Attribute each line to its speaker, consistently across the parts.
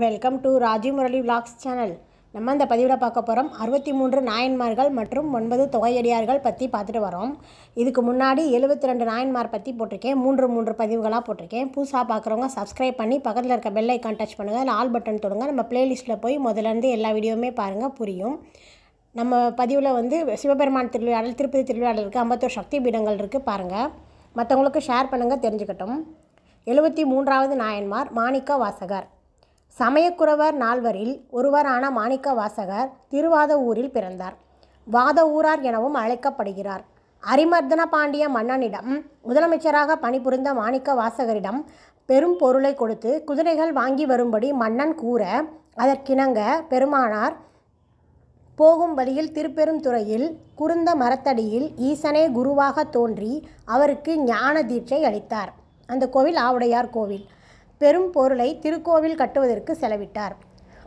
Speaker 1: welcome to Rajeev Murali vlogs channel நம்ம இந்த பதிவில் பார்க்க போகிறோம் அறுபத்தி மூன்று நாயன்மார்கள் மற்றும் ஒன்பது தொகையடியார்கள் பற்றி பார்த்துட்டு வரோம் இதுக்கு முன்னாடி எழுபத்தி ரெண்டு நாயன்மார் பற்றி போட்டிருக்கேன் மூன்று மூன்று பதிவுகளாக போட்டிருக்கேன் புதுசாக பார்க்குறவங்க சப்ஸ்கிரைப் பண்ணி பக்கத்தில் இருக்க பெல் ஐக்கான் டச் பண்ணுங்கள் அதில் ஆல் பட்டன் தொடுங்க நம்ம பிளேலிஸ்ட்டில் போய் முதலேருந்து எல்லா வீடியோவுமே பாருங்கள் புரியும் நம்ம பதிவில் வந்து சிவபெருமான் திருவிழாடல் திருப்பதி திருவிழாடல் இருக்குது ஐம்பத்தோர் சக்தி பீடங்கள் இருக்குது பாருங்கள் மற்றவங்களுக்கு ஷேர் பண்ணுங்கள் தெரிஞ்சுக்கட்டும் எழுபத்தி மூன்றாவது நாயன்மார் மாணிக்க வாசகர் சமயக்குறவர் நால்வரில் ஒருவரான மாணிக்க வாசகர் திருவாத ஊரில் பிறந்தார் வாத ஊரார் எனவும் அழைக்கப்படுகிறார் அரிமர்தன பாண்டிய மன்னனிடம் முதலமைச்சராக பணிபுரிந்த மாணிக்க வாசகரிடம் பெரும் பொருளை கொடுத்து குதிரைகள் வாங்கி வரும்படி மன்னன் கூற அதற்கிணங்க பெருமானார் போகும் வழியில் திருப்பெருந்துறையில் குறுந்த மரத்தடியில் ஈசனே குருவாக தோன்றி அவருக்கு ஞான தீட்சை அளித்தார் அந்த கோவில் ஆவுடையார் கோவில் பெரும் பொருளை திருக்கோவில் கட்டுவதற்கு செலவிட்டார்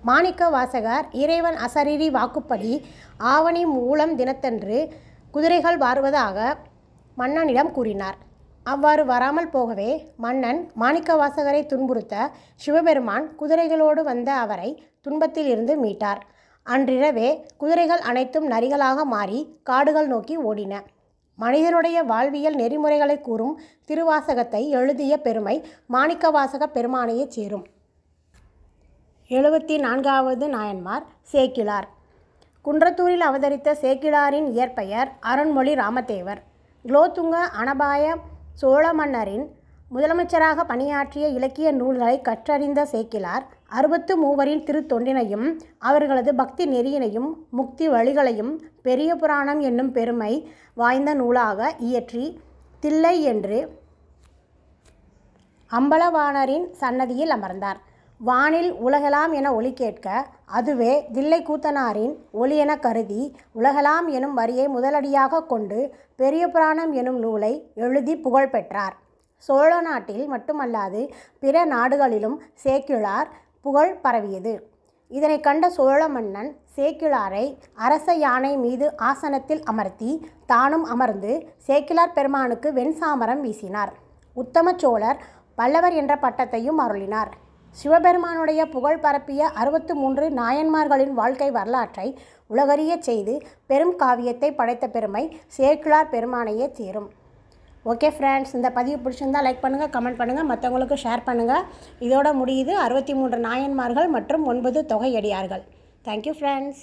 Speaker 1: மாணிக்க வாசகர் இறைவன் அசரீரி வாக்குப்படி ஆவணி மூலம் தினத்தன்று குதிரைகள் வாருவதாக மன்னனிடம் கூறினார் அவ்வாறு வராமல் போகவே மன்னன் மாணிக்க வாசகரை துன்புறுத்த சிவபெருமான் குதிரைகளோடு வந்த அவரை துன்பத்தில் இருந்து மீட்டார் அன்றிரவே குதிரைகள் அனைத்தும் நரிகளாக மாறி காடுகள் நோக்கி ஓடின மனிதனுடைய வாழ்வியல் நெறிமுறைகளை கூறும் திருவாசகத்தை எழுதிய பெருமை மாணிக்கவாசக பெருமானையே சேரும் எழுபத்தி நான்காவது நாயன்மார் சேக்கிழார் குன்றத்தூரில் அவதரித்த சேக்கிழாரின் இயற்பெயர் அருண்மொழி ராமதேவர் குலோத்துங்க அனபாய சோழ மன்னரின் முதலமைச்சராக பணியாற்றிய இலக்கிய நூல்களை கற்றறிந்த சேக்கிழார் அறுபத்து மூவரின் திருத்தொண்டினையும் அவர்களது பக்தி நெறியினையும் முக்தி வழிகளையும் பெரிய புராணம் என்னும் பெருமை வாய்ந்த நூலாக இயற்றி தில்லை என்று அம்பலவாணரின் சன்னதியில் அமர்ந்தார் வானில் உலகலாம் என ஒலி கேட்க அதுவே தில்லை கூத்தனாரின் ஒலி என கருதி உலகலாம் எனும் வரியை முதலடியாக கொண்டு பெரிய புராணம் எனும் நூலை எழுதி புகழ் பெற்றார் சோழ நாட்டில் மட்டுமல்லாது பிற நாடுகளிலும் சேக்கிழார் புகழ் பரவியது இதனை கண்ட சோழ மன்னன் சேக்கிழாரை அரச யானை மீது ஆசனத்தில் அமர்த்தி தானும் அமர்ந்து சேக்கிழார் பெருமானுக்கு வெண்சாமரம் வீசினார் உத்தம சோழர் பல்லவர் என்ற பட்டத்தையும் அருளினார் சிவபெருமானுடைய புகழ் பரப்பிய அறுபத்து மூன்று நாயன்மார்களின் வாழ்க்கை வரலாற்றை உலகறிய செய்து பெரும் காவியத்தை படைத்த பெருமை சேக்கிழார் பெருமானையே சேரும் ஓகே ஃப்ரெண்ட்ஸ் இந்த பதிவு பிடிச்சிருந்தால் லைக் பண்ணுங்கள் கமெண்ட் பண்ணுங்கள் மற்றவங்களுக்கு ஷேர் பண்ணுங்கள் இதோட முடியுது அறுபத்தி மூன்று நாயன்மார்கள் மற்றும் ஒன்பது தொகையடியார்கள் தேங்க்யூ ஃப்ரெண்ட்ஸ்